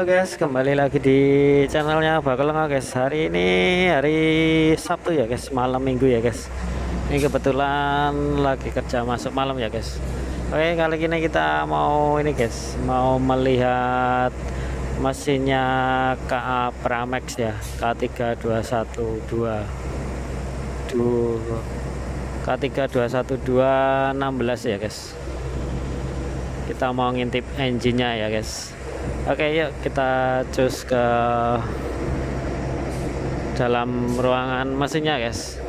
Halo guys, kembali lagi di channelnya Bakal nggak guys. Hari ini hari Sabtu ya guys, malam Minggu ya guys. Ini kebetulan lagi kerja masuk malam ya guys. Oke, kali ini kita mau ini guys, mau melihat mesinnya KA Pramex ya, K3212. K3212 16 ya guys. Kita mau ngintip engine-nya ya guys. Oke, okay, yuk kita cus ke dalam ruangan mesinnya, guys.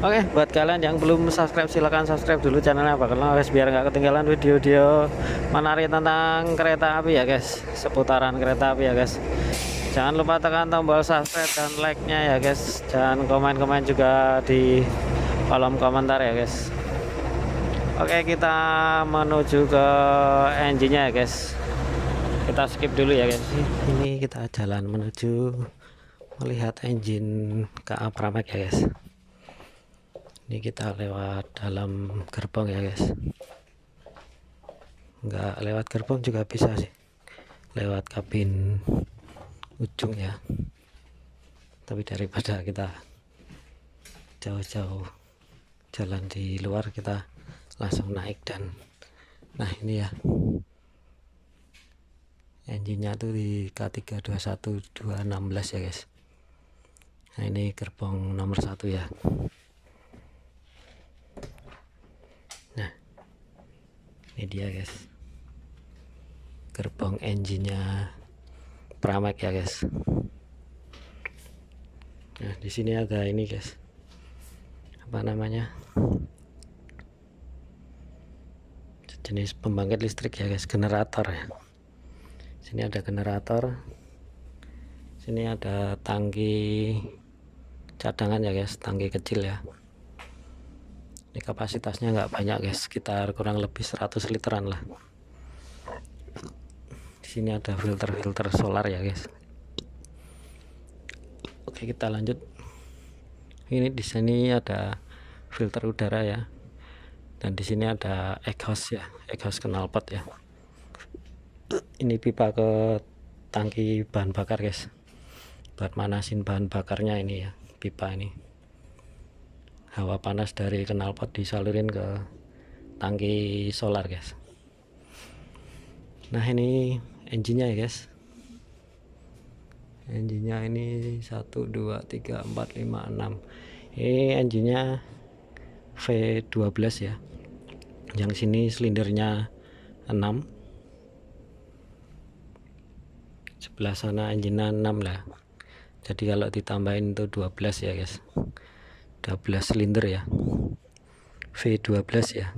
Oke, okay, buat kalian yang belum subscribe silahkan subscribe dulu channelnya apa karena guys biar nggak ketinggalan video-video menarik tentang kereta api ya guys, seputaran kereta api ya guys. Jangan lupa tekan tombol subscribe dan like-nya ya guys. Jangan komen-komen juga di kolom komentar ya guys oke kita menuju ke engine-nya ya guys kita skip dulu ya guys ini kita jalan menuju melihat engine ke Pramek ya guys ini kita lewat dalam gerbong ya guys enggak lewat gerbong juga bisa sih lewat kabin ujung ya. tapi daripada kita jauh-jauh jalan di luar kita langsung naik dan nah ini ya engine-nya tuh di K321216 ya guys nah ini gerbong nomor satu ya nah ini dia guys gerbong engine-nya Pramac ya guys nah di sini ada ini guys apa namanya jenis pembangkit listrik ya guys generator ya sini ada generator sini ada tangki cadangan ya guys tangki kecil ya ini kapasitasnya nggak banyak guys sekitar kurang lebih 100 literan lah di sini ada filter-filter solar ya guys oke kita lanjut ini di sini ada filter udara ya dan di sini ada exhaust ya exhaust knalpot ya ini pipa ke tangki bahan bakar guys buat manasin bahan bakarnya ini ya pipa ini hawa panas dari knalpot disalurin ke tangki solar guys nah ini engine-nya ya guys engine-nya ini 1 2 3 4 5 6 ini engine-nya V12 ya yang sini silindernya 6 sebelah sana anjina 6 lah jadi kalau ditambahin itu 12 ya guys 12 silinder ya V12 ya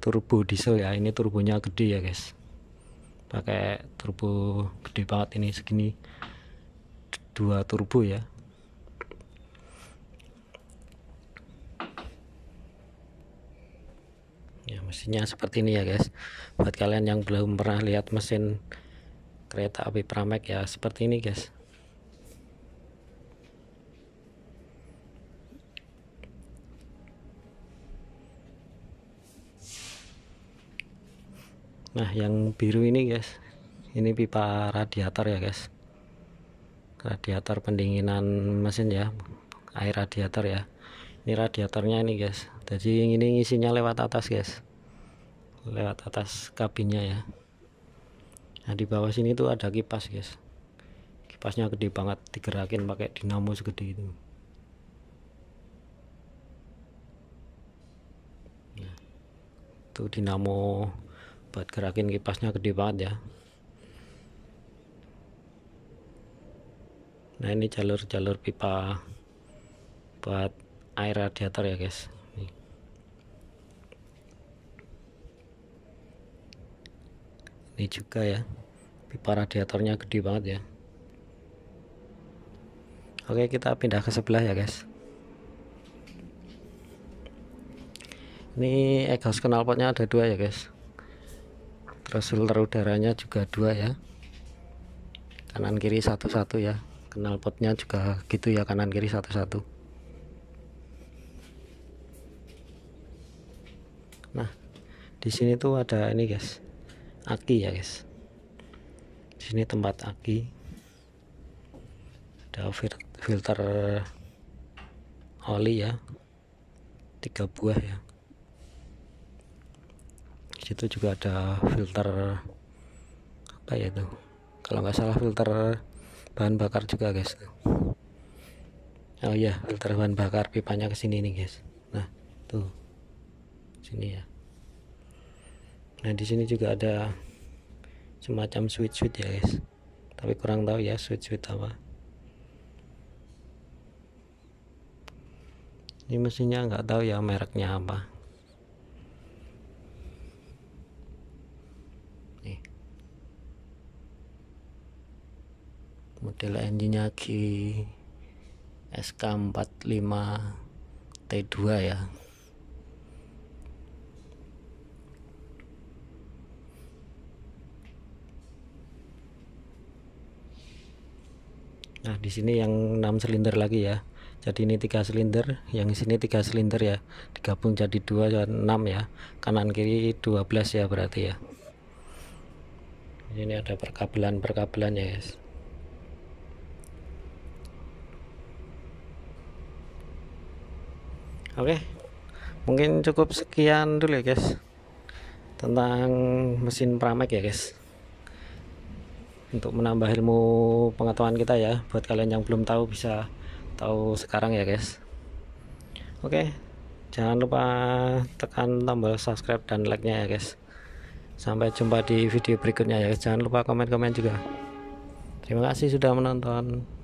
turbo diesel ya ini turbonya gede ya guys pakai turbo gede banget ini segini dua turbo ya mesinnya seperti ini ya guys buat kalian yang belum pernah lihat mesin kereta api Pramek ya seperti ini guys nah yang biru ini guys ini pipa radiator ya guys radiator pendinginan mesin ya air radiator ya ini radiatornya ini guys jadi ini isinya lewat atas guys lewat atas kabinnya ya nah di bawah sini tuh ada kipas guys kipasnya gede banget digerakin pakai dinamo segede itu nah, tuh dinamo buat gerakin kipasnya gede banget ya nah ini jalur-jalur pipa buat air radiator ya guys ini juga ya pipa radiatornya gede banget ya oke kita pindah ke sebelah ya guys ini kenal knalpotnya ada dua ya guys terus filter udaranya juga dua ya kanan kiri satu-satu ya knalpotnya juga gitu ya kanan kiri satu-satu nah di sini tuh ada ini guys aki ya guys di sini tempat aki ada filter oli ya tiga buah ya di situ juga ada filter apa ya tuh kalau nggak salah filter bahan bakar juga guys oh iya filter bahan bakar pipanya ke sini nih guys nah tuh sini ya nah di sini juga ada semacam switch-switch ya guys tapi kurang tahu ya switch-switch apa ini mesinnya nggak tahu ya mereknya apa nih model engine nya SK45 T2 ya Nah, di sini yang 6 silinder lagi ya. Jadi ini 3 silinder, yang di sini 3 silinder ya. Digabung jadi 2 6 ya. Kanan kiri 12 ya berarti ya. Ini ada perkabelan-perkabelan ya, guys. Oke. Mungkin cukup sekian dulu ya, guys. Tentang mesin pramek ya, guys untuk menambah ilmu pengetahuan kita ya buat kalian yang belum tahu bisa tahu sekarang ya guys oke jangan lupa tekan tombol subscribe dan like nya ya guys sampai jumpa di video berikutnya ya guys jangan lupa komen-komen juga terima kasih sudah menonton